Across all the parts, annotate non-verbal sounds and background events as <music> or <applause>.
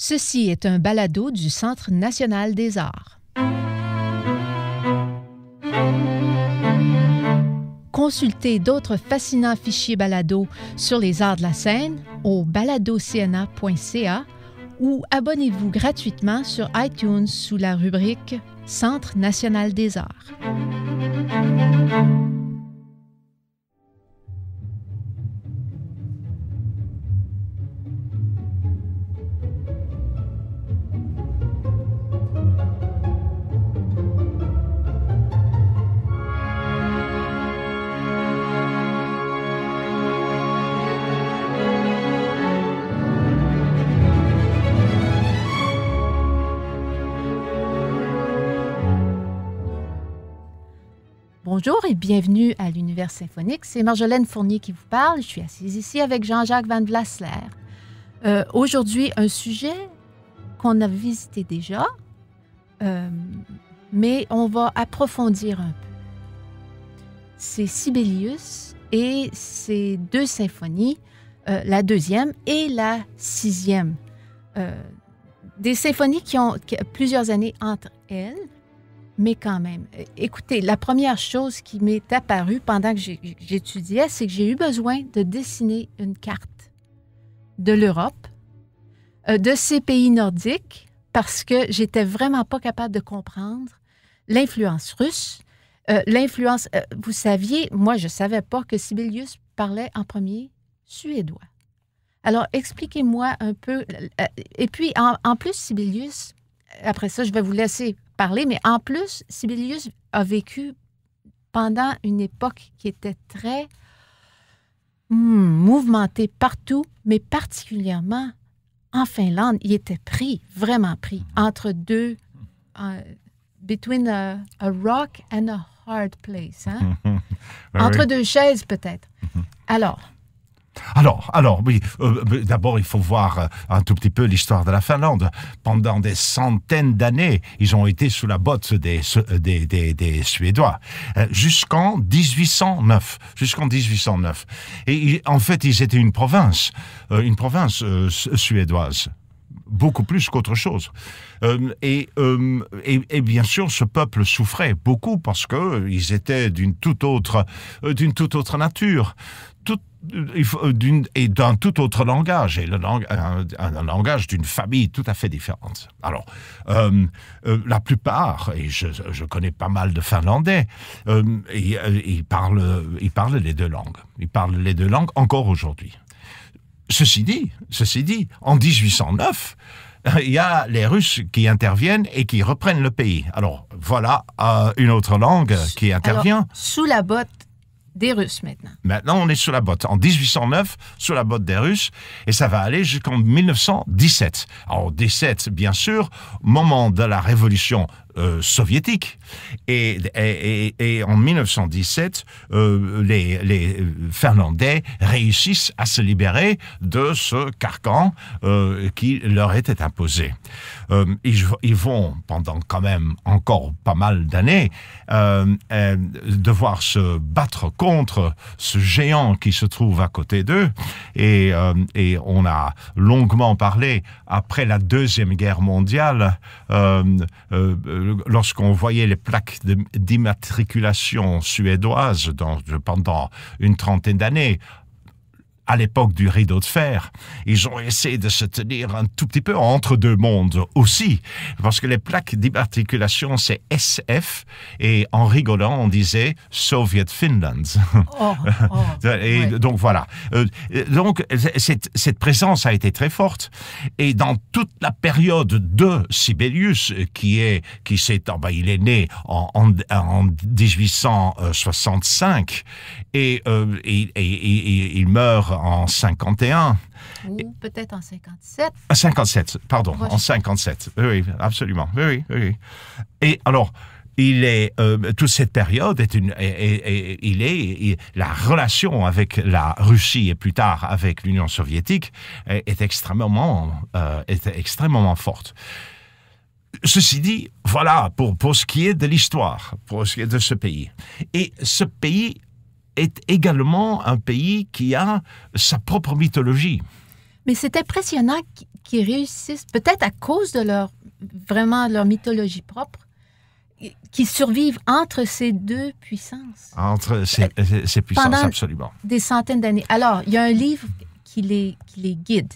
Ceci est un balado du Centre national des arts. Consultez d'autres fascinants fichiers balado sur les arts de la scène au baladocna.ca ou abonnez-vous gratuitement sur iTunes sous la rubrique Centre national des arts. Bonjour et bienvenue à l'Univers symphonique. C'est Marjolaine Fournier qui vous parle. Je suis assise ici avec Jean-Jacques Van Vlasler. Euh, aujourd'hui, un sujet qu'on a visité déjà, euh, mais on va approfondir un peu. C'est Sibelius et ses deux symphonies, euh, la deuxième et la sixième. des symphonies qui ont plusieurs années entre elles mais quand même. Euh, écoutez, la première chose qui m'est apparue pendant que j'étudiais, c'est que j'ai eu besoin de dessiner une carte de l'Europe, euh, de ces pays nordiques, parce que j'étais vraiment pas capable de comprendre l'influence russe, euh, l'influence. vous saviez, moi, je savais pas que Sibelius parlait en premier suédois. Alors, expliquez-moi un peu. Et puis, en, plus, Sibelius, après ça, je vais vous laisser parler, mais en plus, Sibelius a vécu pendant une époque qui était très hmm, mouvementée partout, mais particulièrement en Finlande. Il était pris, vraiment pris, entre deux, euh, between a, rock and a hard place, hein? <laughs> ben entre deux chaises peut-être. <laughs> Alors, alors, alors oui, euh, d'abord il faut voir euh, un tout petit peu l'histoire de la Finlande. Pendant des centaines d'années, ils ont été sous la botte des, euh, Suédois jusqu'en 1809, jusqu'en 1809. Et en fait, ils étaient une province, une province suédoise beaucoup plus qu'autre chose. et, bien sûr, ce peuple souffrait beaucoup parce qu'ils étaient d'une toute autre, d'une toute autre nature. Euh, et d'un tout autre langage, et un, langage d'une famille tout à fait différente. Alors, euh, euh, la plupart, et je, connais pas mal de Finlandais, ils, parlent, ils parlent les deux langues. Ils parlent les deux langues encore aujourd'hui. Ceci dit, ceci dit, en 1809, il y a les Russes qui interviennent et qui reprennent le pays. Alors voilà une autre langue qui intervient. Alors, sous la botte des Russes maintenant. Maintenant, on est sous la botte. En 1809, sous la botte des Russes, et ça va aller jusqu'en 1917. Alors, 17, bien sûr, moment de la révolution euh, soviétique. Et, et, en 1917, euh, les, les, Finlandais réussissent à se libérer de ce carcan euh, qui leur était imposé. Euh, ils, vont, pendant quand même encore pas mal d'années, euh, euh, devoir se battre contre ce géant qui se trouve à côté d'eux. Et, on a longuement parlé, après la Deuxième Guerre mondiale, lorsqu'on voyait les plaques d'immatriculation suédoise pendant une trentaine d'années, à l'époque du rideau de fer, ils ont essayé de se tenir un tout petit peu entre deux mondes aussi, parce que les plaques d'immatriculation, c'est SF, et en rigolant, on disait Soviet Finland. Oh, oh. <laughs> et donc voilà. Euh, donc cette, cette, présence a été très forte, et dans toute la période de Sibelius, qui est, qui s'est, bah il est né en, en, 1865, euh, et il meurt en 51. peut-être en 57. Ah, en 57, pardon, en 57. Oui, absolument. Oui, oui. Et alors, il est euh, toute cette période est une et, il est la relation avec la Russie et plus tard avec l'Union soviétique est, extrêmement euh, extrêmement forte. Ceci dit, voilà pour, pour ce qui est de l'histoire, pour ce qui est de ce pays. Et ce pays est également un pays qui a sa propre mythologie. Mais c'est impressionnant qu'ils réussissent, peut-être à cause de leur vraiment leur mythologie propre, qui survivent entre ces deux puissances. Entre euh, ces, puissances, pendant absolument. Des centaines d'années. Alors, il y a un livre qui les guide.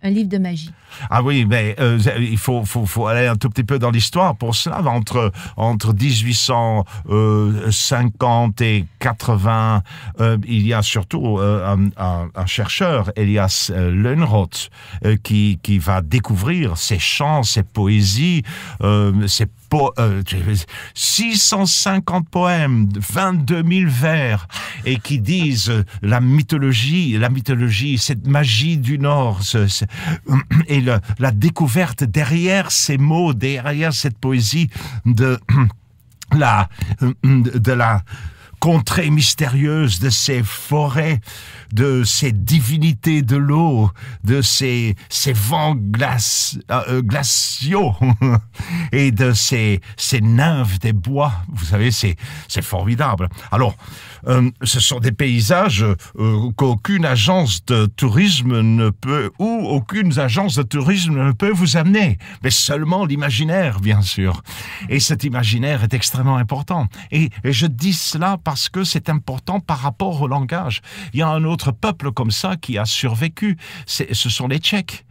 Un livre de magie. Ah oui, mais euh, il faut, aller un tout petit peu dans l'histoire pour cela. Entre, entre 1850 euh, et 80, euh, il y a surtout un, chercheur, Elias Lönnroth, qui, qui va découvrir ses chants, ses poésies, ses 650 euh, poèmes, 22 000 vers, et qui disent euh, la mythologie, la mythologie, cette magie du Nord, <clears throat> et la découverte derrière ces mots, derrière cette poésie de <clears throat> la, de la contrées mystérieuses, de ces forêts, de ces divinités de l'eau, de ces, ces vents glace, euh, euh, glaciaux <laughs> et de ces, ces nymphes des bois. Vous savez, c'est, formidable. Alors, euh, ce sont des paysages qu'aucune agence de tourisme ne peut, ou aucune agence de tourisme ne peut vous amener, mais seulement l'imaginaire, bien sûr. Et cet imaginaire est extrêmement important. et je dis cela parce que c'est important par rapport au langage. Il y a un autre peuple comme ça qui a survécu, ce sont les Tchèques.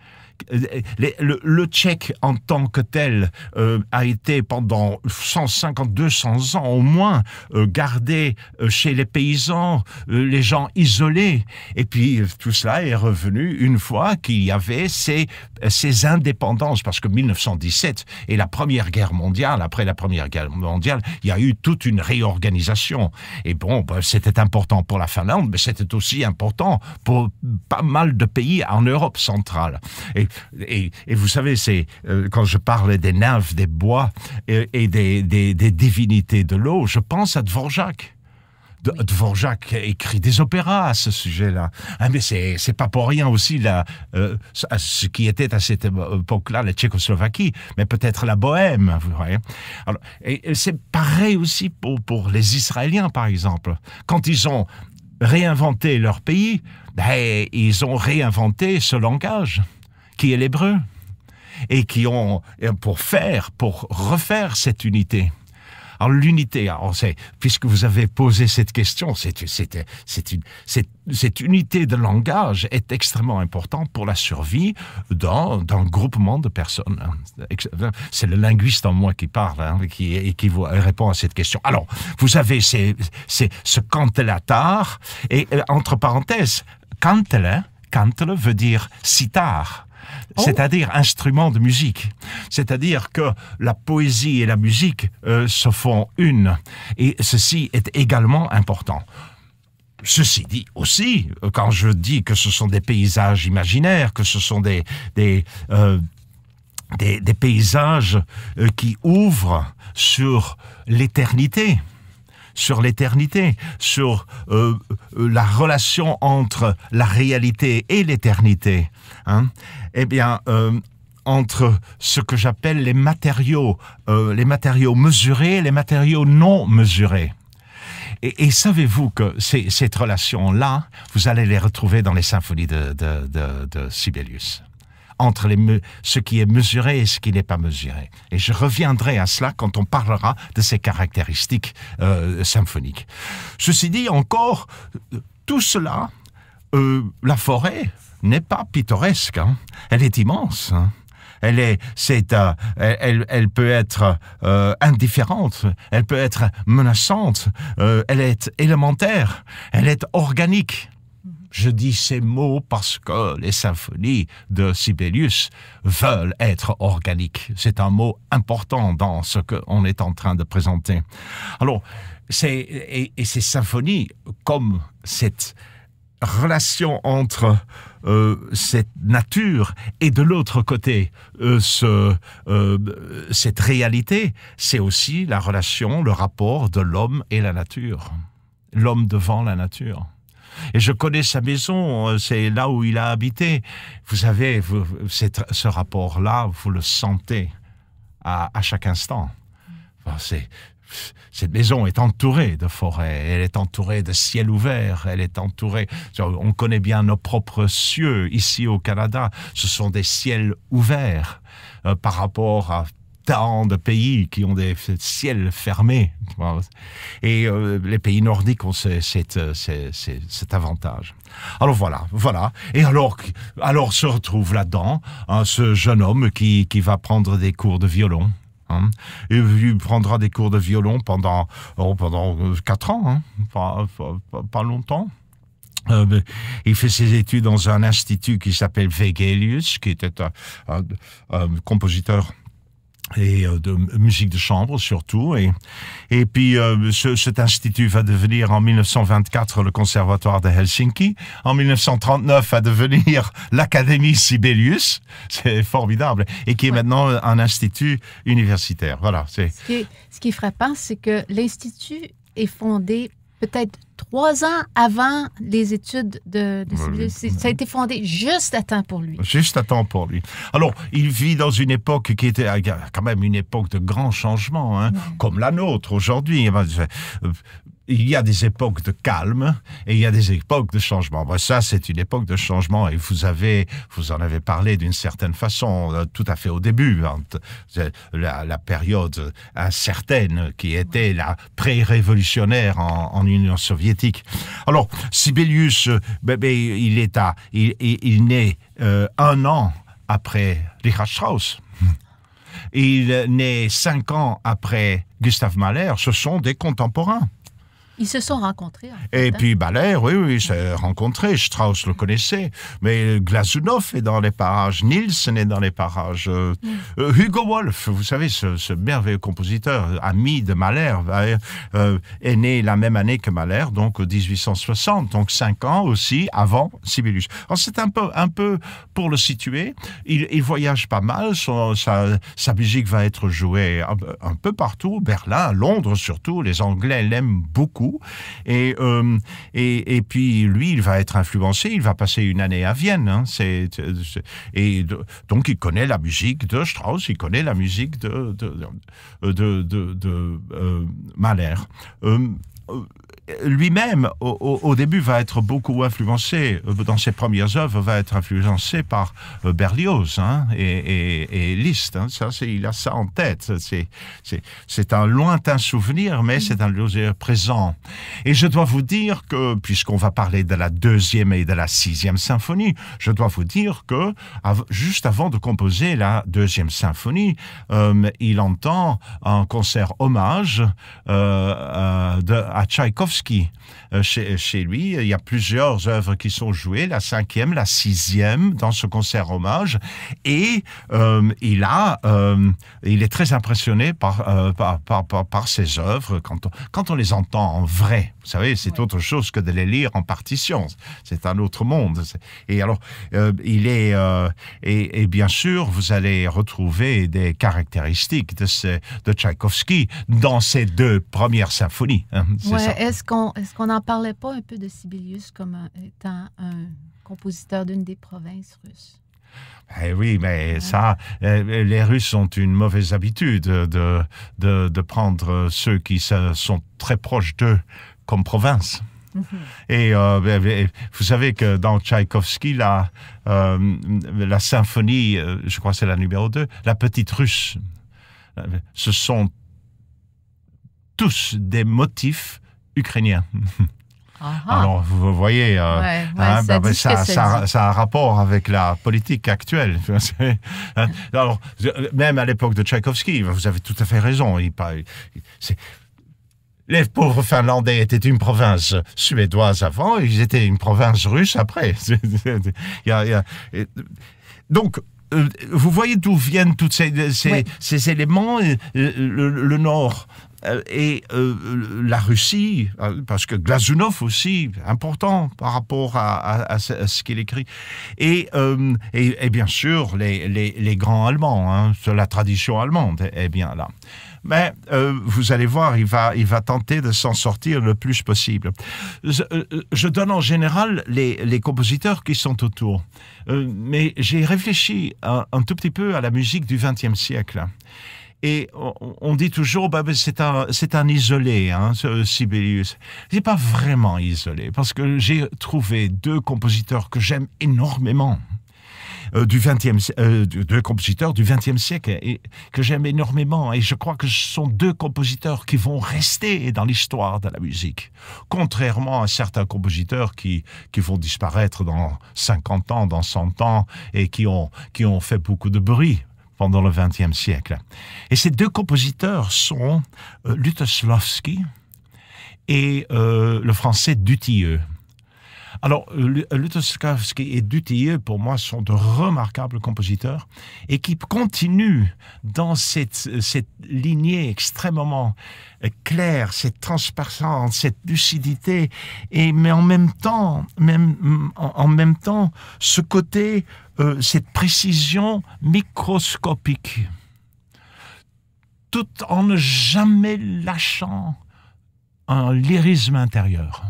Euh, le, tchèque en tant que tel euh, a été pendant 150, 200 ans au moins euh, gardé chez les paysans, les gens isolés. Et puis tout cela est revenu une fois qu'il y avait ces, ces indépendances, parce que 1917 et la Première Guerre mondiale, après la Première Guerre mondiale, il y a eu toute une réorganisation. Et bon, bah, c'était important pour la Finlande, mais c'était aussi important pour pas mal de pays en Europe centrale. Et et, vous savez, c'est euh, quand je parle des nymphes, des bois euh, et, des, des, divinités de l'eau, je pense à Dvorak. Dvorak écrit des opéras à ce sujet-là. Ah, mais mais c'est pas pour rien aussi euh, ce qui était à cette époque-là la Tchécoslovaquie, mais peut-être la Bohème. Vous voyez. c'est pareil aussi pour, pour les Israéliens, par exemple. Quand ils ont réinventé leur pays, ben, ils ont réinventé ce langage qui est l'hébreu et qui ont pour faire, pour refaire cette unité. Alors l'unité, puisque vous avez posé cette question, c'est une, cette unité de langage est extrêmement importante pour la survie d'un groupement de personnes. C'est le linguiste en moi qui parle hein, qui, répond à cette question. Alors, vous avez ce cantelatar et euh, entre parenthèses, cantele, cantele veut dire sitar Oh. c'est-à-dire instrument de musique. C'est-à-dire que la poésie et la musique euh, se font une. Et ceci est également important. Ceci dit aussi, euh, quand je dis que ce sont des paysages imaginaires, que ce sont des euh, paysages qui ouvrent sur l'éternité, sur l'éternité, sur euh, euh, la relation entre la réalité et l'éternité. Hein? Eh bien, euh, entre ce que j'appelle les matériaux, les matériaux mesurés les matériaux non mesurés. Et, et savez-vous que cette relation-là, vous allez les retrouver dans les symphonies de, de, de, de Sibelius entre les, ce qui est mesuré et ce qui n'est pas mesuré. Et je reviendrai à cela quand on parlera de ces caractéristiques euh, symphoniques. Ceci dit, encore, tout cela, euh, la forêt n'est pas pittoresque, hein. elle est immense. Hein. Elle, est, c'est euh, elle, elle peut être euh, indifférente, elle peut être menaçante, euh, elle est élémentaire, elle est organique. Je dis ces mots parce que les symphonies de Sibelius veulent être organiques. C'est un mot important dans ce qu'on est en train de présenter. Alors, et, ces symphonies, comme cette relation entre euh, cette nature et de l'autre côté euh, euh, cette réalité, c'est aussi la relation, le rapport de l'homme et la nature, l'homme devant la nature. Et je connais sa maison, euh, c'est là où il a habité. Vous savez, ce rapport-là, vous le sentez à, chaque instant. cette maison est entourée de forêts, elle est entourée de ciel ouvert, elle est entourée. On connaît bien nos propres cieux ici au Canada. Ce sont des ciels ouverts euh, par rapport à tant de pays qui ont des ciels fermés. Et euh, les pays nordiques ont euh, cet avantage. Alors voilà, voilà. Et alors, alors se retrouve là-dedans hein, ce jeune homme qui, qui va prendre des cours de violon. Hein. Et il prendra des cours de violon pendant, oh, pendant 4 euh, ans, hein. pas, longtemps. il fait ses études dans un institut qui s'appelle Vegelius, qui était un compositeur et euh, de musique de chambre surtout. Et, et puis euh, ce, cet institut va devenir en 1924 le Conservatoire de Helsinki, en 1939 va devenir <laughs> l'Académie Sibelius, c'est formidable, et qui est maintenant un institut universitaire. Voilà. Ce qui ce qui est frappant, c'est que l'institut est fondé peut-être trois ans avant les études de, Ça a été fondé juste à temps pour lui. Juste à temps pour lui. Alors, il vit dans une époque qui était ah, quand même une époque de grands changements, hein, comme la nôtre aujourd'hui. Eh ben, euh, il y a des époques de calme et il y a des époques de changement. Bon, ça, c'est une époque de changement et vous avez, vous en avez parlé d'une certaine façon, euh, tout à fait au début, hein, euh, la, période incertaine qui était la pré-révolutionnaire en, Union soviétique. Alors, Sibelius, euh, il est à, il, il, naît un an après Richard Strauss. Il naît cinq ans après Gustave Mahler. Ce sont des contemporains. Ils se sont rencontrés. et hein. puis Mahler, oui, oui, s'est rencontré. Strauss le connaissait. Mais Glazunov est dans les parages. Nielsen est dans les parages. Mm. Euh, Hugo Wolf, vous savez, ce, merveilleux compositeur, ami de Mahler, euh, euh, est né la même année que Mahler, donc 1860, donc cinq ans aussi avant Sibelius. C'est un peu, un peu pour le situer. Il, voyage pas mal. sa, musique va être jouée un peu partout, Berlin, Londres surtout. Les Anglais l'aiment beaucoup. Et, euh, et, et, puis, lui, il va être influencé. Il va passer une année à Vienne. Hein, et donc, il connaît la musique de Strauss, il connaît la musique de, de, de, de, euh, Mahler. Euh, lui-même, au, début, va être beaucoup influencé, euh, dans ses premières œuvres, va être influencé par euh, Berlioz hein, et, Liszt. Hein. il a ça en tête. C'est un lointain souvenir, mais c'est un loisir présent. Et je dois vous dire que, puisqu'on va parler de la deuxième et de la sixième symphonie, je dois vous dire que, juste avant de composer la deuxième symphonie, euh, il entend un concert hommage à Tchaïkovski euh, euh, chez, lui. Euh, il y a plusieurs œuvres qui sont jouées, la cinquième, la sixième, dans ce concert hommage. Et il a, il est très impressionné par, par, ses œuvres quand quand on les entend en vrai. Vous savez, c'est autre chose que de les lire en partition. C'est un autre monde. Et alors, euh, il est euh, et, bien sûr, vous allez retrouver des caractéristiques de, ce, de Tchaïkovski dans ces deux premières symphonies. Hein, est-ce qu'on est qu'on qu'on n'en parlait pas un peu de Sibelius comme étant un compositeur d'une des provinces russes? Eh oui, mais ça, euh, les Russes ont une mauvaise habitude de, de, de prendre ceux qui sont très proches d'eux comme province. Mhm. Euh, et, vous savez que dans Tchaïkovski, la, euh, symphonie, euh, je crois que c'est la numéro 2, La Petite Russe, ce sont tous des motifs ukrainiens. Alors, vous voyez, hein, bah, bah, ça, a un rapport avec la politique actuelle. <laughs> Hein, alors, même à l'époque de Tchaïkovski, vous avez tout à fait raison. Il, les pauvres Finlandais étaient une province suédoise avant, ils étaient une province russe après. Donc, vous voyez d'où viennent tous ces, éléments, euh, le, Nord euh, et euh, la Russie, parce que Glazunov aussi, important par rapport à, ce qu'il écrit. Et, et, bien sûr, les, les, grands Allemands, hein, la tradition allemande est eh bien là mais euh, vous allez voir, il va, il va tenter de s'en sortir le plus possible. Je, euh, euh, donne en général les, les, compositeurs qui sont autour, mais j'ai réfléchi un, tout petit peu à la musique du XXe siècle. Et on dit toujours, bah, bah, c'est un, c'est un isolé, hein, ce Sibelius. C'est pas vraiment isolé, parce que j'ai trouvé deux compositeurs que j'aime énormément, euh, du 20e, euh, deux compositeurs du 20e siècle et que j'aime énormément. Et je crois que ce sont deux compositeurs qui vont rester dans l'histoire de la musique, contrairement à certains compositeurs qui, qui vont disparaître dans 50 ans, dans 100 ans et qui ont, qui ont fait beaucoup de bruit pendant le XXe siècle. Et ces deux compositeurs sont euh, et euh, le français Dutilleux. Alors, Lutoslavski et Dutilleux, pour moi, sont de remarquables compositeurs et qui continuent dans cette, cette lignée extrêmement claire, cette transparence, cette lucidité, et, mais en même temps, même, même temps, ce côté, euh, cette précision microscopique, tout en ne jamais lâchant un lyrisme intérieur.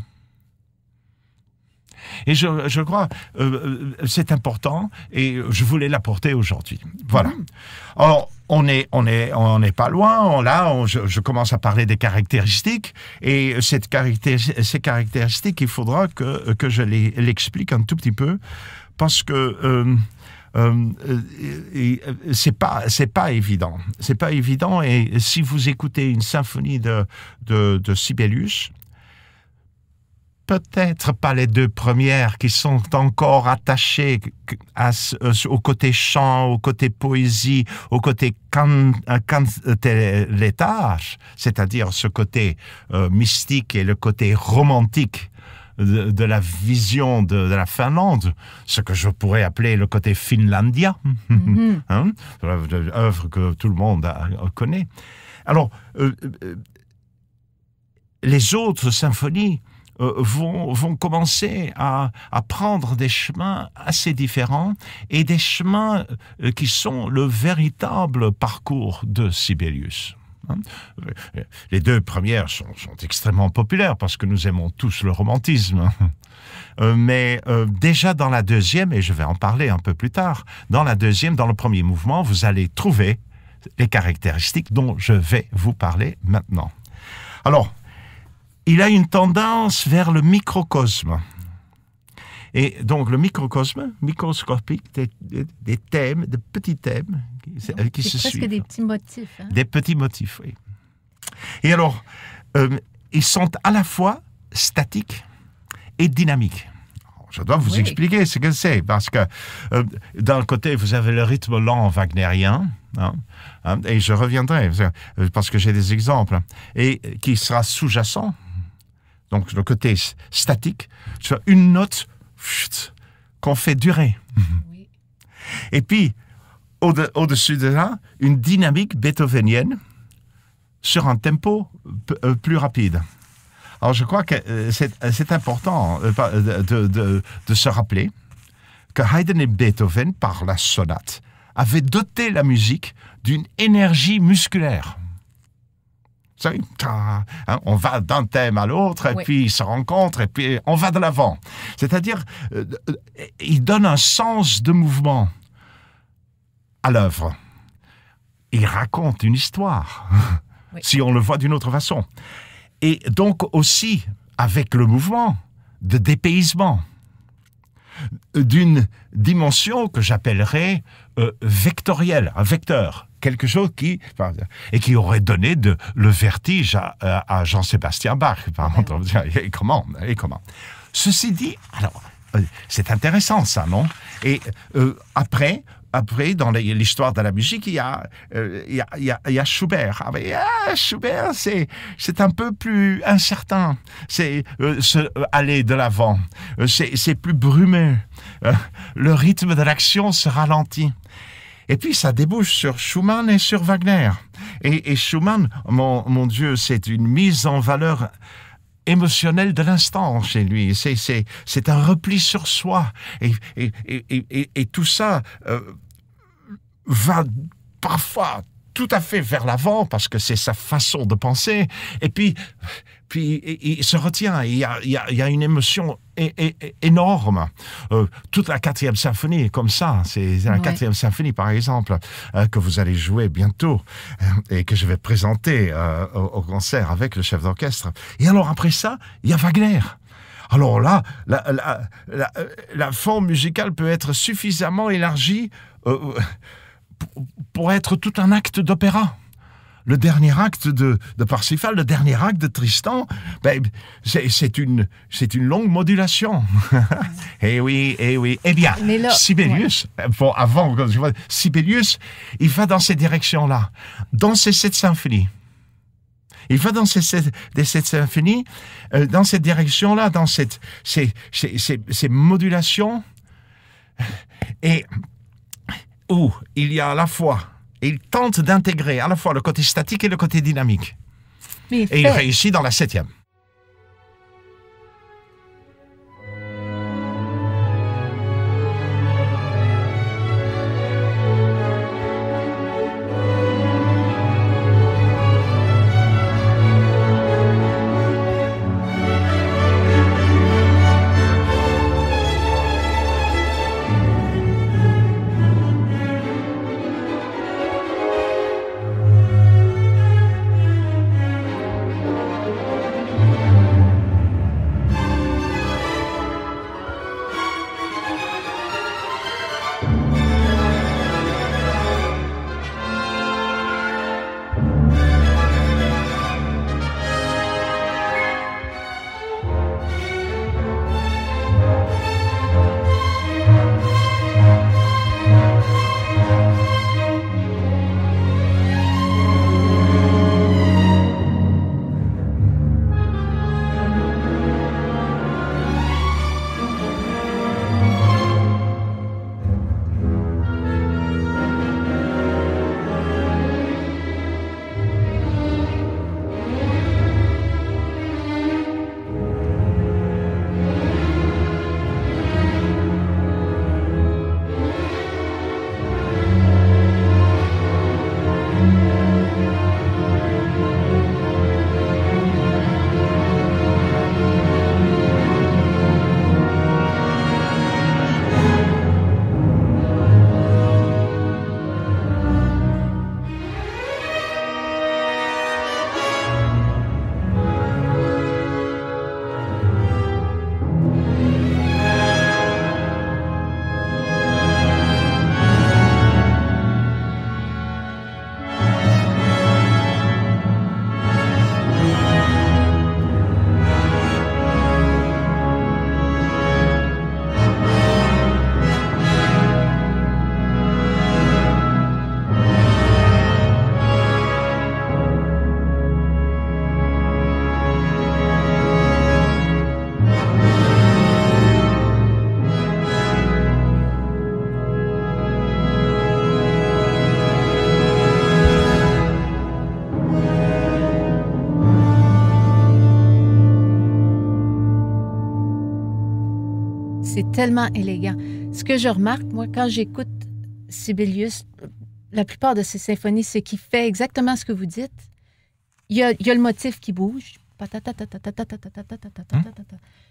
Et je, crois, que euh, euh, c'est important et je voulais l'apporter aujourd'hui. Voilà. Mm. Or, on n'est on est, on pas loin. là, je, commence à parler des caractéristiques. Et cette ces caractéristiques, il faudra que, que je l'explique un tout petit peu. Parce que... Euh, euh, c'est pas c'est pas évident c'est pas évident et si vous écoutez une symphonie de de, de Sibelius peut-être pas les deux premières qui sont encore attachées à, euh, au côté chant, au côté poésie, au côté cantélétage, euh, euh, c'est-à-dire ce côté mystique et le côté romantique de, la vision de, la Finlande, ce que je pourrais appeler le côté finlandia, <laughs> mm-hmm. hein, œuvre que tout le monde connaît. Alors, les autres symphonies, euh, vont, commencer à, prendre des chemins assez différents et des chemins euh, qui sont le véritable parcours de Sibelius. Hein. Les deux premières sont, extrêmement populaires parce que nous aimons tous le romantisme. Hein. Euh, mais déjà dans la deuxième, et je vais en parler un peu plus tard, dans la deuxième, dans le premier mouvement, vous allez trouver les caractéristiques dont je vais vous parler maintenant. Alors, il a une tendance vers le microcosme. Et donc le microcosme, microscopique, des, thèmes, des petits thèmes qui, qui se presque des petits motifs. Hein. Des petits motifs, oui. Et alors, euh, ils sont à la fois statiques et dynamiques. Je dois vous expliquer ce que c'est, parce que euh, d'un côté, vous avez le rythme lent wagnérien, hein, hein, et je reviendrai, parce que j'ai des exemples, et qui sera sous-jacent donc le côté statique, tu une note qu'on fait durer. Et puis, au-dessus de, ça, là, une dynamique beethovenienne sur un tempo euh, plus rapide. Alors je crois que euh, euh, c'est important de, se rappeler que Haydn et Beethoven, par la sonate, avaient doté la musique d'une énergie musculaire. Hein, on va d'un thème à l'autre, et puis ils se rencontrent, et puis on va de l'avant. C'est-à-dire, euh, euh, il donne un sens de mouvement à l'œuvre. Il raconte une histoire, <laughs> si on le voit d'une autre façon. Et donc aussi, avec le mouvement, de dépaysement, euh, d'une dimension que j'appellerais vectorielle, un vecteur quelque chose qui et qui aurait donné le vertige à, Jean-Sébastien Bach. et comment comment Ceci dit, alors euh, c'est intéressant ça, non Et euh, après, après, dans l'histoire de la musique, il y a, euh, il, y a, il, Schubert. Ah, ah Schubert, c'est, un peu plus incertain. C'est aller de l'avant. C'est, plus brumeux. le rythme de l'action se ralentit. Et puis ça débouche sur Schumann et sur Wagner. Et, Schumann, mon, Dieu, c'est une mise en valeur émotionnelle de l'instant chez lui. C'est un repli sur soi. Et, et, tout ça euh, va parfois tout à fait vers l'avant parce que c'est sa façon de penser. Et puis, puis il, se retient. Il y, a, il y a, une émotion énorme. Euh, toute la quatrième symphonie comme ça. C'est la quatrième symphonie, par exemple, euh, que vous allez jouer bientôt euh, et que je vais présenter au, concert avec le chef d'orchestre. Et alors après ça, il y a Wagner. Alors là, la forme musicale peut être suffisamment élargie pour être tout un acte d'opéra le dernier acte de, Parsifal, le dernier acte de Tristan, ben, c'est une, longue modulation. <laughs> eh oui, eh oui. Eh bien, Sibelius, avant, Sibelius, il va dans ces directions-là, dans ces sept symphonies. Il va dans ces sept symphonies, euh, dans cette direction-là, dans ces, ces, modulations, et où il y a à la fois il tente d'intégrer à la fois le côté statique et le côté dynamique. et il réussit dans la septième. tellement élégant. Ce que je remarque, moi, quand j'écoute Sibelius, la plupart de ses symphonies, c'est qu'il fait exactement ce que vous dites. Il y a, le motif qui bouge. Hein?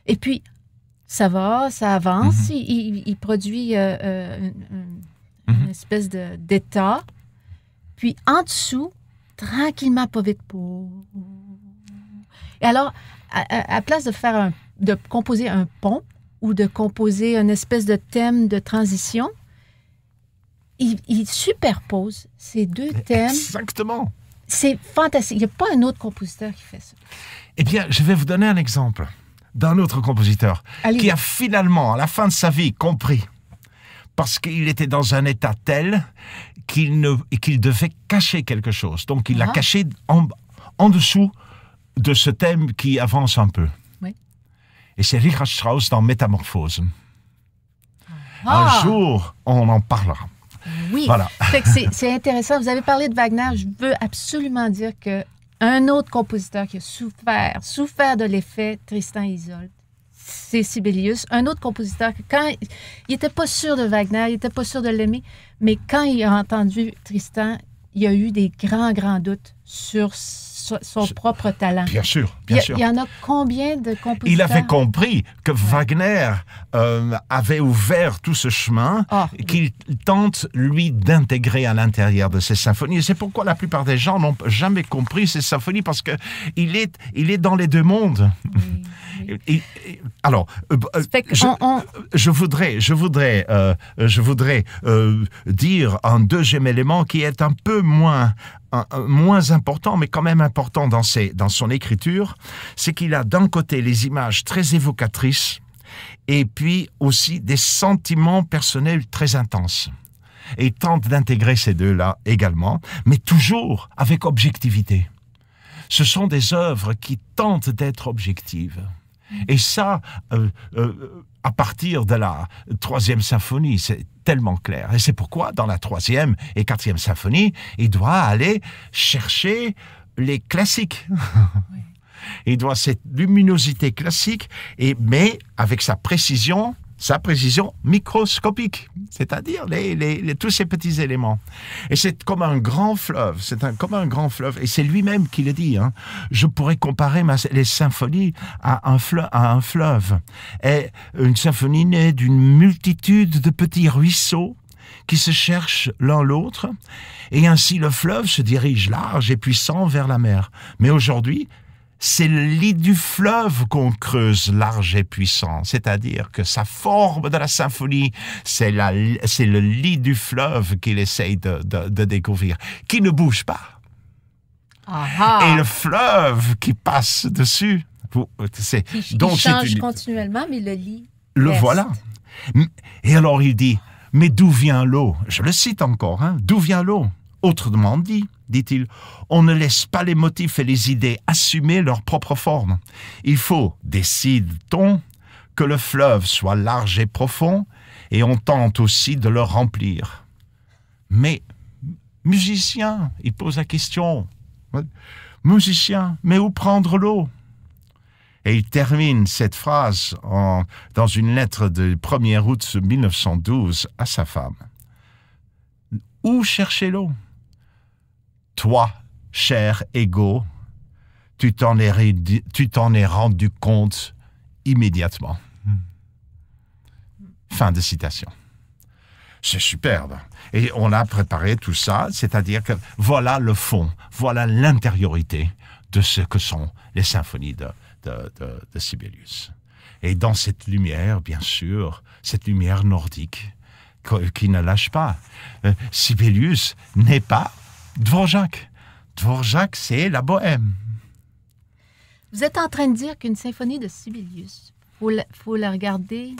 Et puis, ça va, ça avance. Mm-hmm. il, produit euh, euh, une, mm-hmm. espèce d'état. Puis, en dessous, tranquillement, pas vite. Pour... Et alors, à, la place de faire de composer un pont, ou de composer une espèce de thème de transition, il, superpose ces deux thèmes. Exactement. C'est fantastique. Il n'y a pas un autre compositeur qui fait ça. Eh bien, je vais vous donner un exemple d'un autre compositeur qui a finalement, à la fin de sa vie, compris parce qu'il était dans un état tel qu'il devait cacher quelque chose. Donc il l'a ah. caché en dessous de ce thème qui avance un peu. Et c'est Richard Strauss dans Métamorphose. Ah! Un jour, on en parlera. Oui. Voilà. <laughs> c'est intéressant. Vous avez parlé de Wagner. Je veux absolument dire que un autre compositeur qui a souffert, souffert de l'effet Tristan Isolde, c'est Sibelius. Un autre compositeur que quand il n'était pas sûr de Wagner, il n'était pas sûr de l'aimer, mais quand il a entendu Tristan, il y a eu des grands, grands doutes sur son propre talent. Bien sûr, bien il, sûr. Il y en a combien de compositeurs? Il avait compris que Wagner euh, avait ouvert tout ce chemin ah. qu'il tente, lui, d'intégrer à l'intérieur de ses symphonies. C'est pourquoi la plupart des gens n'ont jamais compris ses symphonies, parce qu'il est, il est dans les deux mondes. alors, je, voudrais, je voudrais, euh, je voudrais euh, dire un deuxième élément qui est un peu moins moins important, mais quand même important dans, dans son écriture, c'est qu'il a d'un côté les images très évocatrices et puis aussi des sentiments personnels très intenses. Et il tente d'intégrer ces deux-là également, mais toujours avec objectivité. Ce sont des œuvres qui tentent d'être objectives. Et ça, euh, euh, à partir de la troisième symphonie, c'est tellement clair. Et c'est pourquoi, dans la troisième et quatrième symphonie, il doit aller chercher les classiques. <laughs> il doit cette luminosité classique, et, mais avec sa précision sa précision microscopique, c'est-à-dire les, les, tous ces petits éléments. Et c'est comme un grand fleuve, c'est un, comme un grand fleuve, et c'est lui-même qui le dit. Hein. Je pourrais comparer les symphonies à un, fleuve, à un fleuve. Et une symphonie naît d'une multitude de petits ruisseaux qui se cherchent l'un l'autre, et ainsi le fleuve se dirige large et puissant vers la mer. Mais aujourd'hui, c'est le lit du fleuve qu'on creuse large et puissant, c'est-à-dire que sa forme de la symphonie, c'est, le lit du fleuve qu'il essaye de, découvrir, qui ne bouge pas. Et le fleuve qui passe dessus. C'est, il, change continuellement, mais le lit. Le voilà. Et alors il dit, mais d'où vient l'eau Je le cite encore, hein. d'où vient l'eau Autrement dit, dit-il, on ne laisse pas les motifs et les idées assumer leur propre forme. Il faut, décide-t-on, que le fleuve soit large et profond, et on tente aussi de le remplir. Mais, musicien, il pose la question, musicien, mais où prendre l'eau et il termine cette phrase en, dans une lettre du 1er août 1912 à sa femme. Où chercher l'eau toi, cher ego, tu t'en es, rendu compte immédiatement. Hmm. Fin de citation. C'est superbe. Et on a préparé tout ça, c'est-à-dire que voilà le fond, voilà l'intériorité de ce que sont les symphonies de, de, de Sibelius. Et dans cette lumière, bien sûr, cette lumière nordique qui ne lâche pas, euh, Sibelius n'est pas Dvorak. Dvorak, c'est la bohème. Vous êtes en train de dire qu'une symphonie de Sibelius, faut la, faut la regarder,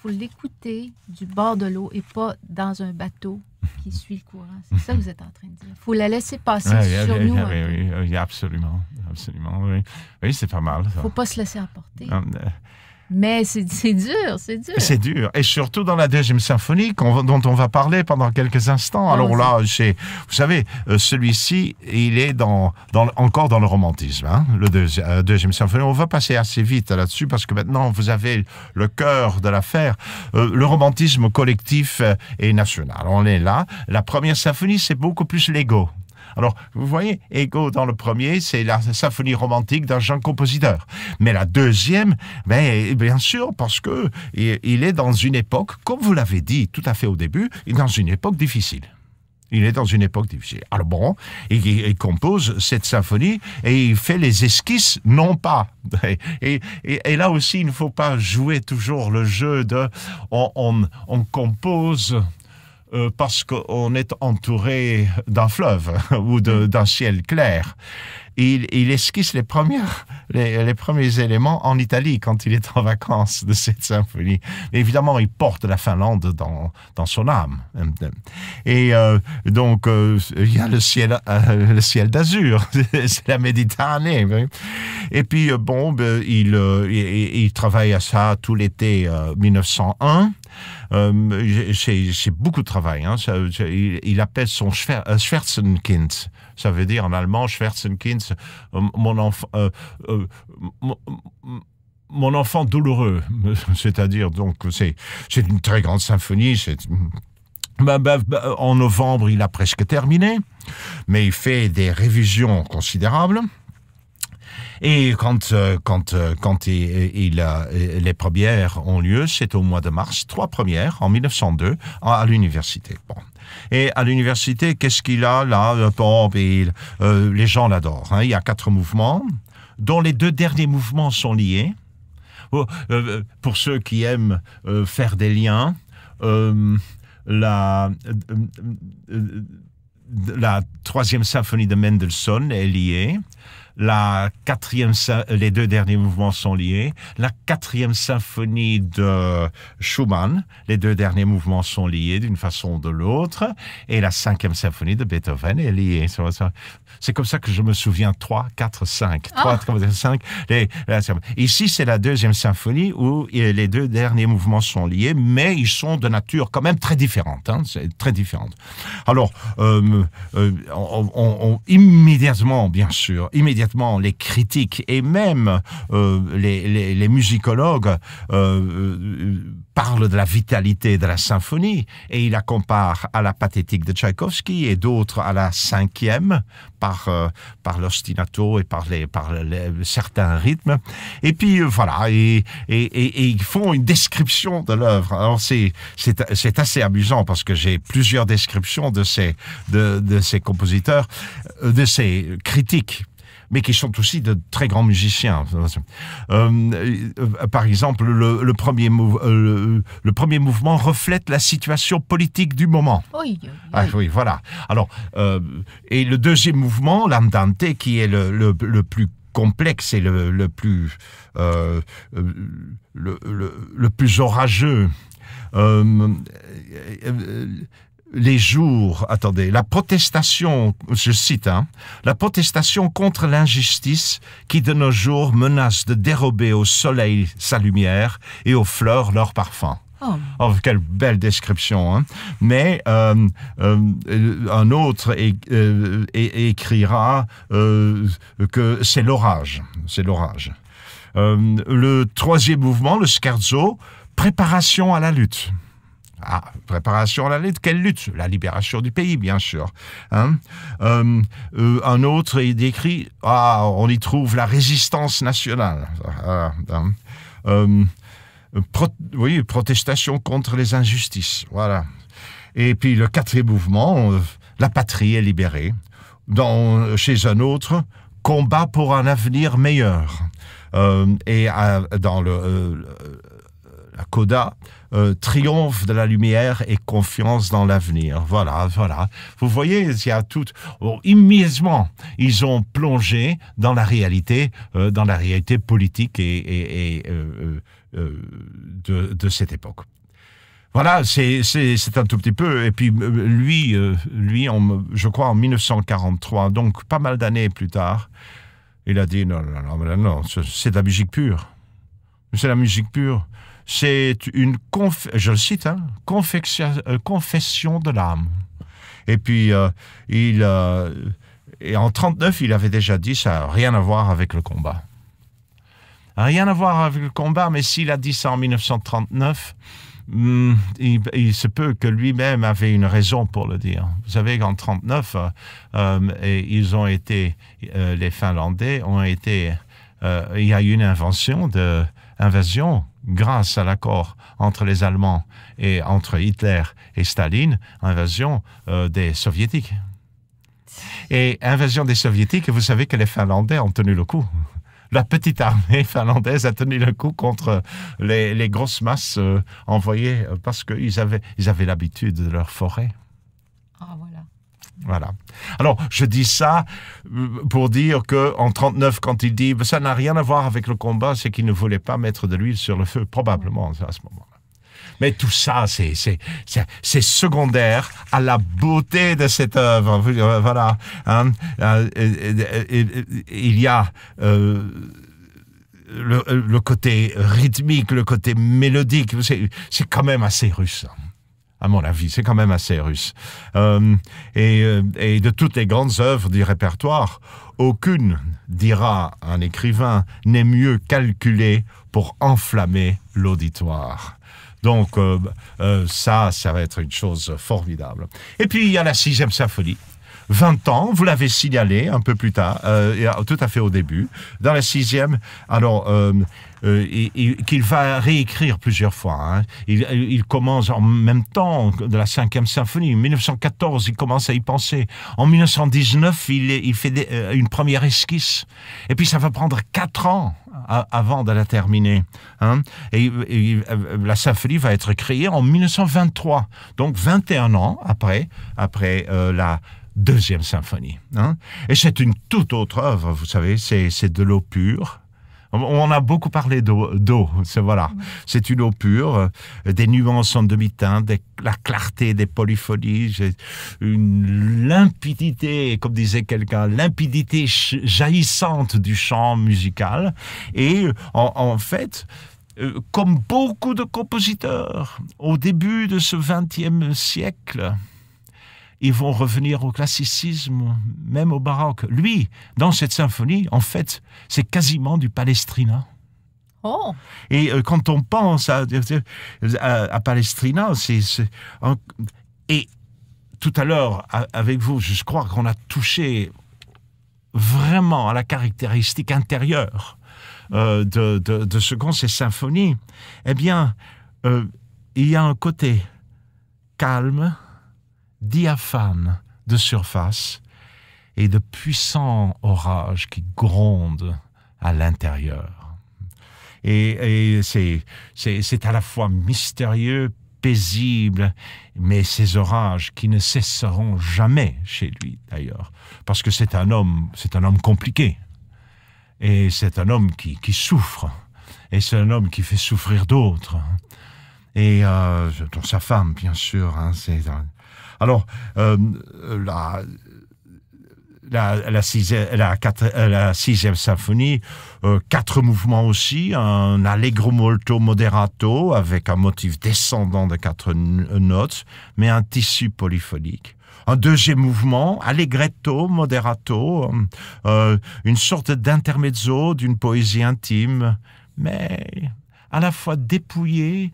faut l'écouter du bord de l'eau et pas dans un bateau qui suit le courant. C'est ça que vous êtes en train de dire. faut la laisser passer sur nous. Oui, hein. oui, absolument. absolument oui, c'est pas mal. ne faut pas se laisser emporter. Euh, mais c'est dur, c'est dur. C'est dur. Et surtout dans la deuxième symphonie dont on va parler pendant quelques instants. Ah, Alors là, vous savez, euh, celui-ci, il est dans, dans, encore dans le romantisme, hein, le euh, deuxième symphonie. On va passer assez vite là-dessus parce que maintenant, vous avez le cœur de l'affaire, euh, le romantisme collectif et national. On est là. La première symphonie, c'est beaucoup plus l'ego. Alors, vous voyez, Ego dans le premier, c'est la symphonie romantique d'un jeune compositeur. Mais la deuxième, ben, eh, bien sûr, parce que il est dans une époque, comme vous l'avez dit tout à fait au début, dans une époque difficile. Il est dans une époque difficile. Alors bon, il, compose cette symphonie et il fait les esquisses, non pas. Et, là aussi, il ne faut pas jouer toujours le jeu de on compose euh, parce qu'on est entouré d'un fleuve <laughs> ou d'un ciel clair. Il, esquisse les, les, premiers éléments en Italie quand il est en vacances de cette symphonie. évidemment, il porte la Finlande dans, son âme. Et euh, donc, euh, il y a le ciel, d'azur, <laughs> c'est la Méditerranée. Et puis, bon, ben, il, il, travaille à ça tout l'été 1901. Euh, c'est beaucoup de travail. Hein. il, appelle son Schwer, euh, Schwerzenkind. Ça veut dire en allemand Schwerzenkind, euh, mon enfant mon enfant douloureux, <laughs> c'est-à-dire donc c'est une très grande symphonie. Bah, bah, bah, en novembre il a presque terminé, mais il fait des révisions considérables. Et quand, euh, quand, euh, quand il, a, euh, les premières ont lieu, c'est au mois de mars, trois premières en 1902 à l'université. Et à l'université, qu'est-ce qu'il a là bon, Les gens l'adorent. Hein. Il y a quatre mouvements, dont les deux derniers mouvements sont liés. Oh, pour ceux qui aiment faire des liens, la, la troisième symphonie de Mendelssohn est liée la quatrième, euh, les deux derniers mouvements sont liés. La quatrième symphonie de Schumann, les deux derniers mouvements sont liés d'une façon ou de l'autre. Et la cinquième symphonie de Beethoven est liée. C'est comme ça que je me souviens 3, 4, 5. 3, 5. ici, c'est la deuxième symphonie où euh, les deux derniers mouvements sont liés, mais ils sont de nature quand même très différente. Hein, très différente. Alors, euh, immédiatement, bien sûr, immédiatement, les critiques et même euh, les, musicologues euh, euh, parlent de la vitalité de la symphonie et il la compare à la pathétique de Tchaïkovski et d'autres à la cinquième par, par l'ostinato et par, les, par certains rythmes. Et puis voilà, et, et, ils font une description de l'œuvre. Alors c'est, c'est, assez amusant parce que j'ai plusieurs descriptions de ces, de, de ces compositeurs, de ces critiques mais qui sont aussi de très grands musiciens. Euh, euh, par exemple, le, premier euh, le, premier mouvement reflète la situation politique du moment. Oui, Ah, oui voilà. Alors, et le deuxième mouvement, l'Andante, qui est le, plus complexe et le, plus le, plus orageux les jours, attendez, la protestation, je cite, hein, la protestation contre l'injustice qui de nos jours menace de dérober au soleil sa lumière et aux fleurs leur parfum. Oh. oh quelle belle description. Hein? Mais euh, euh, un autre euh, écrira que c'est l'orage. C'est l'orage. le troisième mouvement, le scherzo, préparation à la lutte. Ah, préparation à la lutte. Quelle lutte La libération du pays, bien sûr. Hein. Euh, euh, un autre il décrit, ah, on y trouve la résistance nationale. Ah, hein. euh, oui, protestation contre les injustices. Voilà. Et puis le quatrième mouvement, la patrie est libérée. Dans, chez un autre, combat pour un avenir meilleur. et dans le la coda, euh, triomphe de la lumière et confiance dans l'avenir. Voilà, voilà. Vous voyez, il y a tout. Oh, immédiatement, ils ont plongé dans la réalité, euh, dans la réalité politique et, euh, de, cette époque voilà, c'est un tout petit peu. Et puis lui, lui, je crois en 1943, donc pas mal d'années plus tard, il a dit non, non, non, non, c'est de la musique pure. C'est la musique pure c'est une, je le cite, hein, euh, confession de l'âme. Et puis, euh, il, euh, en 39, il avait déjà dit ça n'a rien à voir avec le combat. Rien à voir avec le combat, mais s'il a dit ça en 1939, hmm, il, se peut que lui-même avait une raison pour le dire. Vous savez qu'en 1939, ils ont été, les Finlandais ont été, il y a eu une invention de, invasion grâce à l'accord entre les Allemands et entre Hitler et Staline, invasion euh, des Soviétiques. Et invasion des Soviétiques, vous savez que les Finlandais ont tenu le coup. La petite armée finlandaise a tenu le coup contre les, grosses masses euh, envoyées euh, parce qu'ils avaient l'habitude ils avaient de leur forêt. Ah, voilà. Alors, je dis ça euh, pour dire que en 39, quand il dit ça n'a rien à voir avec le combat, c'est qu'il ne voulait pas mettre de l'huile sur le feu, probablement à ce moment-là. Mais tout ça, c'est secondaire à la beauté de cette œuvre. Euh, voilà. Hein. Euh, il y a le, le, côté rythmique, le côté mélodique. C'est quand même assez russe. Hein à mon avis. C'est quand même assez russe. Euh, euh, et, de toutes les grandes œuvres du répertoire, aucune, dira un écrivain, n'est mieux calculée pour enflammer l'auditoire. Donc euh, ça, ça va être une chose formidable. Et puis il y a la sixième symphonie, 20 ans, vous l'avez signalé un peu plus tard, euh, euh, tout à fait au début, dans la sixième, alors, euh, qu'il va réécrire plusieurs fois. Hein. Il, commence en même temps de la cinquième symphonie. En 1914, il commence à y penser. En 1919, il, il fait une première esquisse. Et puis, ça va prendre quatre ans avant de la terminer. Hein. Et, la symphonie va être créée en 1923, donc 21 ans après, après la, deuxième symphonie. Hein. Et c'est une toute autre œuvre, vous savez, c'est de l'eau pure. On a beaucoup parlé d'eau, c'est voilà. C'est une eau pure, euh, des nuances en demi-teinte, la clarté des polyphonies, une limpidité, comme disait quelqu'un, limpidité jaillissante du chant musical. Et en, en fait, euh, comme beaucoup de compositeurs au début de ce XXe siècle, ils vont revenir au classicisme, même au baroque. Lui, dans cette symphonie, en fait, c'est quasiment du Palestrina. Oh. Et euh, quand on pense à, à, Palestrina, c'est et tout à l'heure avec vous, je crois qu'on a touché vraiment à la caractéristique intérieure euh, de, ce qu'ont ces symphonies. Eh bien, euh, il y a un côté calme, diaphane de surface et de puissants orages qui grondent à l'intérieur. Et, c'est à la fois mystérieux, paisible, mais ces orages qui ne cesseront jamais chez lui d'ailleurs, parce que c'est un homme, c'est un homme compliqué, et c'est un homme qui, souffre, et c'est un homme qui fait souffrir d'autres, et euh, dont sa femme bien sûr, hein, c'est alors, euh, la, la, sixième, euh, symphonie, euh, quatre mouvements aussi, un allegro molto moderato avec un motif descendant de quatre notes, mais un tissu polyphonique. Un deuxième mouvement, allegretto, moderato, une sorte d'intermezzo d'une poésie intime, mais à la fois dépouillée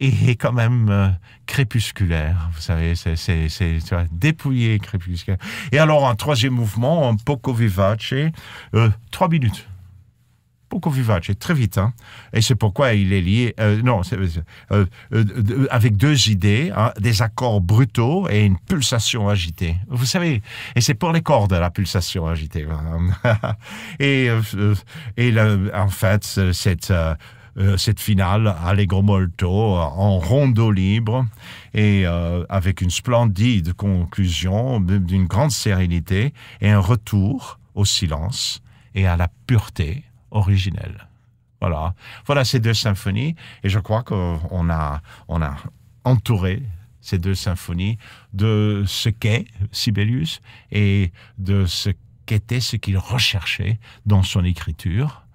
et, quand même euh, crépusculaire. Vous savez, c'est dépouillé crépusculaire. Et alors, un troisième mouvement, un poco vivace, euh, trois minutes. Poco vivace, très vite. Hein. Et c'est pourquoi il est lié, euh, non, avec deux idées, hein, des accords brutaux et une pulsation agitée. Vous savez, et c'est pour les cordes, la pulsation agitée. <laughs> et, et en fait, cette euh, cette finale Allegro Molto euh, en rondeau libre et euh, avec une splendide conclusion d'une grande sérénité et un retour au silence et à la pureté originelle. Voilà, voilà ces deux symphonies et je crois qu'on a, on a entouré ces deux symphonies de ce qu'est Sibelius et de ce qu'était ce qu'il recherchait dans son écriture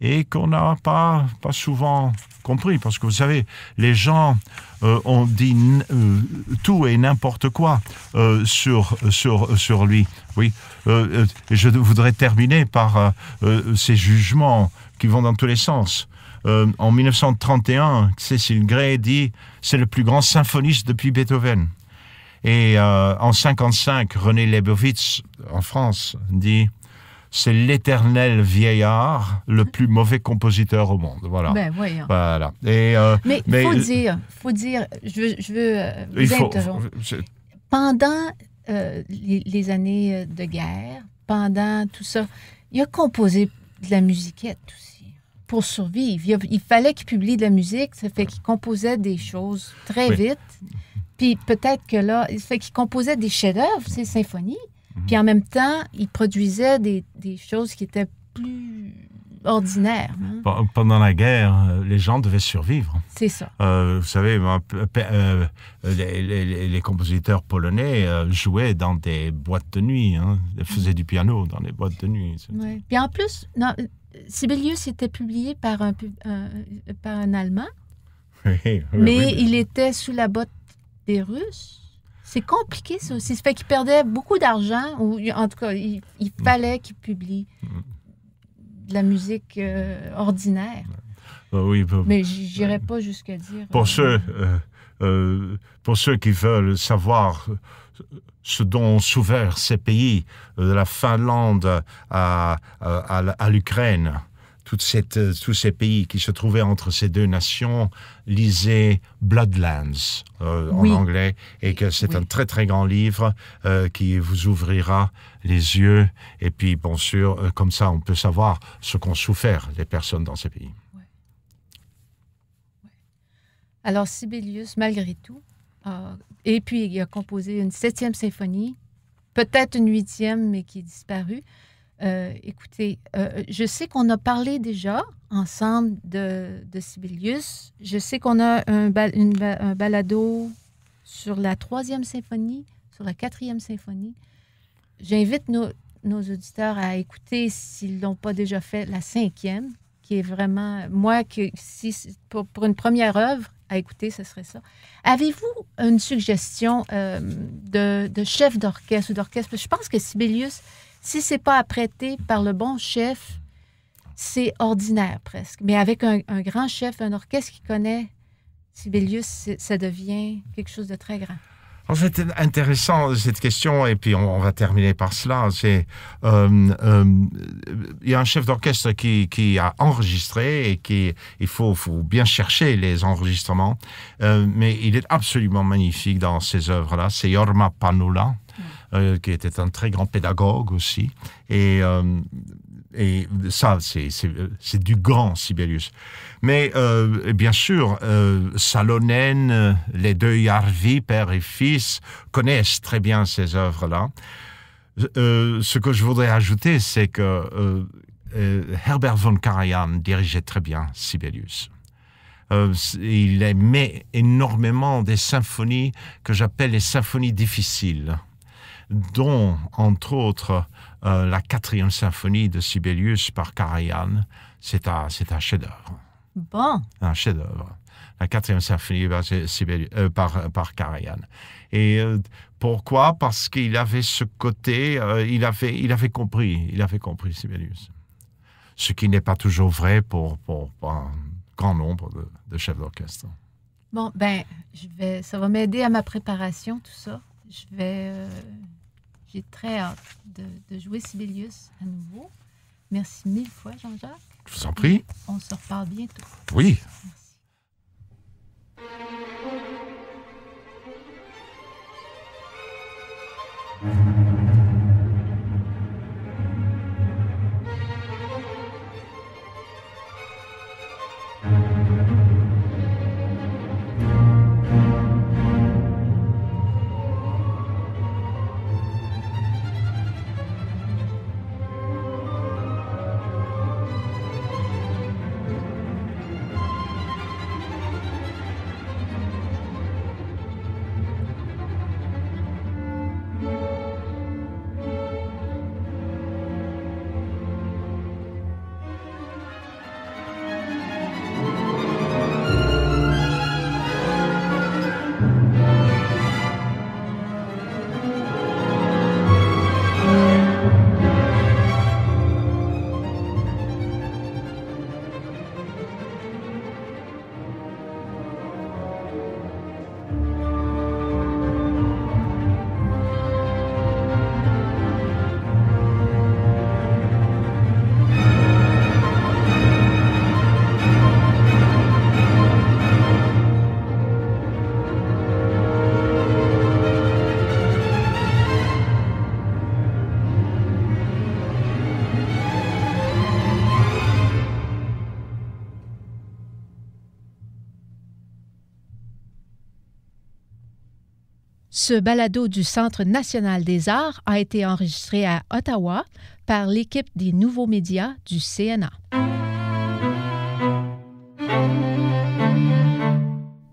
et qu'on n'a pas, pas souvent compris. Parce que vous savez, les gens euh, ont dit euh, tout et n'importe quoi euh, sur, sur, sur lui. Oui, je voudrais terminer par ces jugements qui vont dans tous les sens. en 1931, Cécile Gray dit C'est le plus grand symphoniste depuis Beethoven. Et en 1955, René Leibowitz, en France, dit c'est l'éternel vieillard, le ah. plus mauvais compositeur au monde. Voilà. Ben, euh, mais il faut dire, faut dire, je veux, je euh, euh, Pendant les, années de guerre, pendant tout ça, il a composé de la musiquette aussi pour survivre. Il, fallait qu'il publie de la musique, ça fait qu'il composait des choses très vite. Puis peut-être que là, il fait qu'il composait des chefs-d'œuvre, ses symphonies. Mhm. Puis en même temps, il produisait des, choses qui étaient plus ordinaires. Hein. Pendant la guerre, euh, les gens devaient survivre. C'est ça. Euh, vous savez, euh, les, compositeurs polonais jouaient dans des boîtes de nuit, hein. ils mhm. faisaient du piano dans les boîtes de nuit. Puis en plus, Sibelius était publié par un, Allemand, mais il était sous la botte des Russes. C'est compliqué, ça aussi. Ça fait qu'il perdait beaucoup d'argent, ou en tout cas, il, mm. fallait qu'il publie mm. de la musique euh, ordinaire. Ah oui, bah, Mais j'irai pas jusqu'à dire. Pour, euh, ceux, euh, pour ceux qui veulent savoir ce dont ont ces pays, de la Finlande à, à l'Ukraine, cette, euh, tous ces pays qui se trouvaient entre ces deux nations lisaient Bloodlands euh, en anglais et que c'est un très très grand livre euh, qui vous ouvrira les yeux et puis bon sûr comme ça on peut savoir ce qu'ont souffert les personnes dans ces pays. Alors Sibelius malgré tout et puis il a composé une septième symphonie peut-être une huitième mais qui est disparue euh, écoutez, euh, je sais qu'on a parlé déjà ensemble de, de Sibelius. Je sais qu'on a un, balado sur la troisième symphonie, sur la quatrième symphonie. J'invite nos, auditeurs à écouter, s'ils n'ont pas déjà fait, la cinquième, qui est vraiment, moi, que, si, pour, une première œuvre, à écouter, ce serait ça. Avez-vous une suggestion euh, de, de, chef d'orchestre ou d'orchestre? Je pense que Sibelius, si c'est pas apprêté par le bon chef, c'est ordinaire presque. Mais avec un, grand chef, un orchestre qui connaît Sibelius, ça devient quelque chose de très grand. Oh, c'est intéressant cette question, et puis on, va terminer par cela. C'est euh, euh, il y a un chef d'orchestre qui, a enregistré et qui il faut, bien chercher les enregistrements, euh, mais il est absolument magnifique dans ces œuvres-là. C'est Yorma Panula. Euh, qui était un très grand pédagogue aussi. Et, euh, ça, c'est du grand Sibelius. Mais euh, bien sûr, Salonen, les deux Yarvi, père et fils, connaissent très bien ces œuvres-là. ce que je voudrais ajouter, c'est que Herbert von Karajan dirigeait très bien Sibelius. il aimait énormément des symphonies que j'appelle les symphonies difficiles dont, entre autres, euh, la quatrième symphonie de Sibelius par Karajan. C'est un, un chef-d'œuvre. Bon. Un chef-d'œuvre. La quatrième symphonie par, Sibelius, euh, par, par Karajan. Et euh, pourquoi Parce qu'il avait ce côté, il, avait, il avait compris, il avait compris Sibelius. Ce qui n'est pas toujours vrai pour, pour, un grand nombre de, chefs d'orchestre. Bon, ben, je vais, ça va m'aider à ma préparation, tout ça. Je vais, très hâte euh, de, jouer Sibelius à nouveau. Merci mille fois, Jean-Jacques. Je vous en prie. on se reparle bientôt. Oui. Ce balado du Centre national des arts a été enregistré à Ottawa par l'équipe des nouveaux médias du CNA.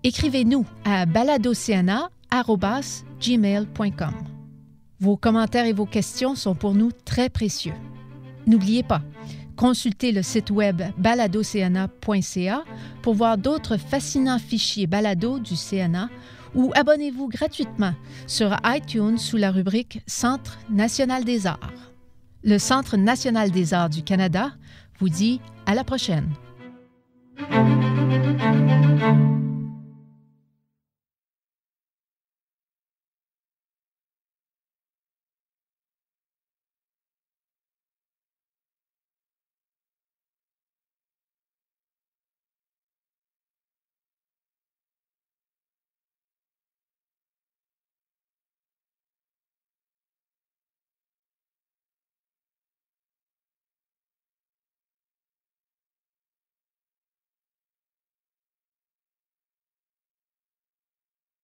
Écrivez-nous à baladocna.gmail.com. Vos commentaires et vos questions sont pour nous très précieux. N'oubliez pas, consultez le site web baladocna.ca pour voir d'autres fascinants fichiers balado du CNA ou abonnez-vous gratuitement sur iTunes sous la rubrique Centre national des arts. Le Centre national des arts du Canada vous dit à la prochaine.